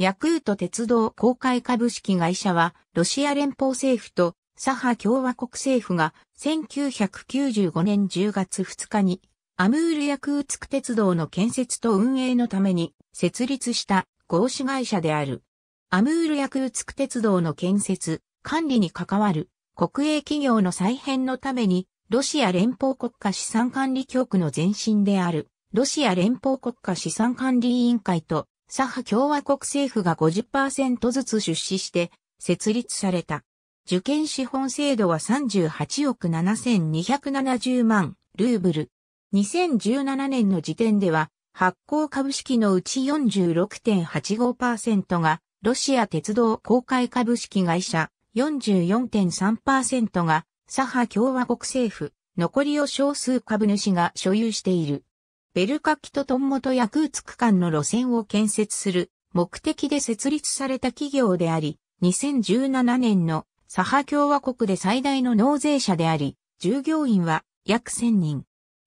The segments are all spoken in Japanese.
ヤクート鉄道公開株式会社は、ロシア連邦政府と左派共和国政府が1995年10月2日に、アムールヤクーツク鉄道の建設と運営のために設立した合資会社である。アムールヤクーツク鉄道の建設、管理に関わる国営企業の再編のために、ロシア連邦国家資産管理局の前身である、ロシア連邦国家資産管理委員会と左派共和国政府が50%ずつ出資して設立された。受験資本制度は38億7270万ルーブル。2017年の時点では発行株式のうち46.85%がロシア鉄道公開株式会社、44.3%が左派共和国政府、残りを少数株主が所有している。ベルカキとトンモとヤクーツ区間の路線を建設する目的で設立された企業であり、2017年のサハ共和国で最大の納税者であり、従業員は約1000人。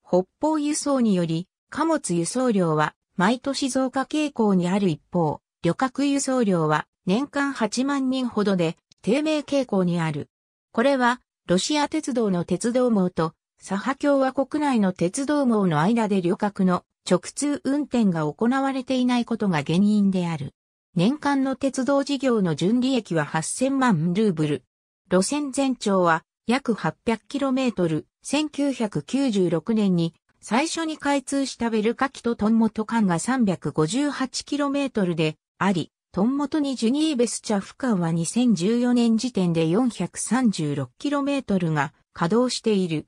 北方輸送により、貨物輸送量は毎年増加傾向にある一方、旅客輸送量は年間8万人ほどで低迷傾向にある。これはロシア鉄道の鉄道網とサハ共和国内の鉄道網の間で旅客の直通運転が行われていないことが原因である。年間の鉄道事業の純利益は8000万ルーブル。路線全長は約 800km。1996年に最初に開通したベルカキとトンモト間が 358km であり、トンモトにジュニーベスチャフ間は2014年時点で 436km が稼働している。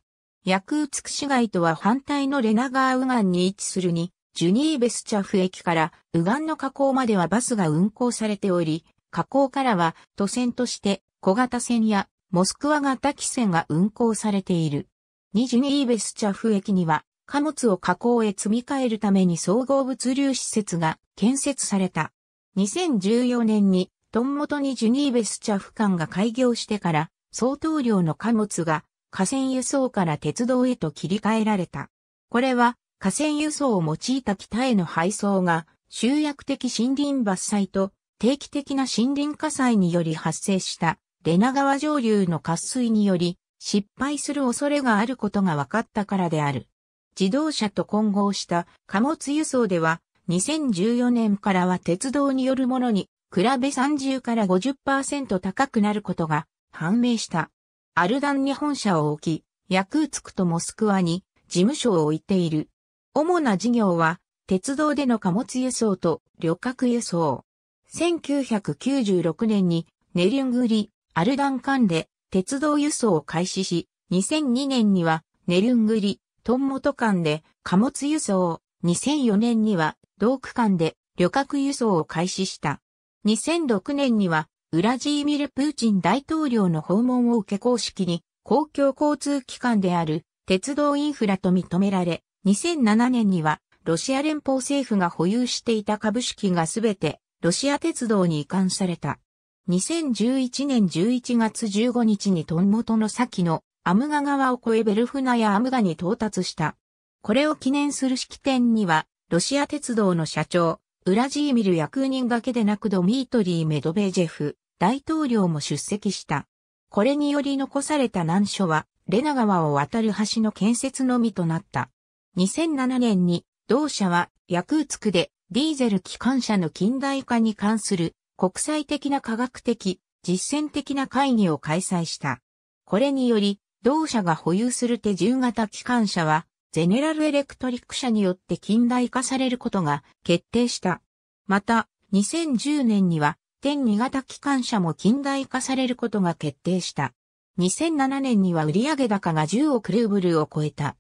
ヤクーツク市街とは反対のレナガーウガンに位置するに、ジュニーベスチャフ駅からウガンの河口まではバスが運行されており、河口からは都線として小型線やモスクワ型機船が運行されている。ニジュニーベスチャフ駅には貨物を河口へ積み替えるために総合物流施設が建設された。2014年にトンモトニジュニーベスチャフ間が開業してから相当量の貨物が河川輸送から鉄道へと切り替えられた。これは河川輸送を用いた北への配送が集約的森林伐採と定期的な森林火災により発生したレナ川上流の渇水により失敗する恐れがあることが分かったからである。自動車と混合した貨物輸送では2014年からは鉄道によるものに比べ30から50%高くなることが判明した。アルダンに本社を置き、ヤクーツクとモスクワに事務所を置いている。主な事業は、鉄道での貨物輸送と旅客輸送。1996年にネリングリ、アルダン間で鉄道輸送を開始し、2002年にはネリングリ、トンモト間で貨物輸送2004年には同区間で旅客輸送を開始した。2006年にはウラジーミル・プーチン大統領の訪問を受け公式に公共交通機関である鉄道インフラと認められ、2007年にはロシア連邦政府が保有していた株式がすべてロシア鉄道に移管された。2011年11月15日にトン元の先のアムガ川を越えベルフナやアムガに到達した。これを記念する式典には、ロシア鉄道の社長、ウラジーミル・役人だけでなくドミートリー・メドベージェフ、大統領も出席した。これにより残された難所は、レナ川を渡る橋の建設のみとなった。2007年に、同社は、ヤクーツクで、ディーゼル機関車の近代化に関する、国際的な科学的、実践的な会議を開催した。これにより、同社が保有する手重型機関車は、ゼネラルエレクトリック社によって近代化されることが決定した。また、2010年には、1.2型機関車も近代化されることが決定した。2007年には売上高が10億ルーブルを超えた。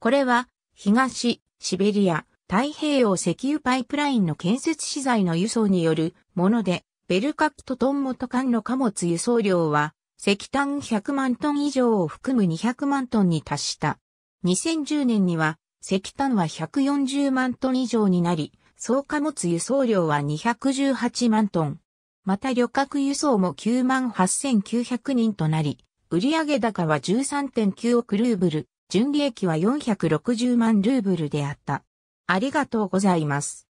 これは、東、シベリア、太平洋石油パイプラインの建設資材の輸送によるもので、ベルカクトトン元間の貨物輸送量は、石炭100万トン以上を含む200万トンに達した。2010年には、石炭は140万トン以上になり、総貨物輸送量は218万トン。また旅客輸送も9万8900人となり、売上高は13.9億ルーブル、純利益は460万ルーブルであった。ありがとうございます。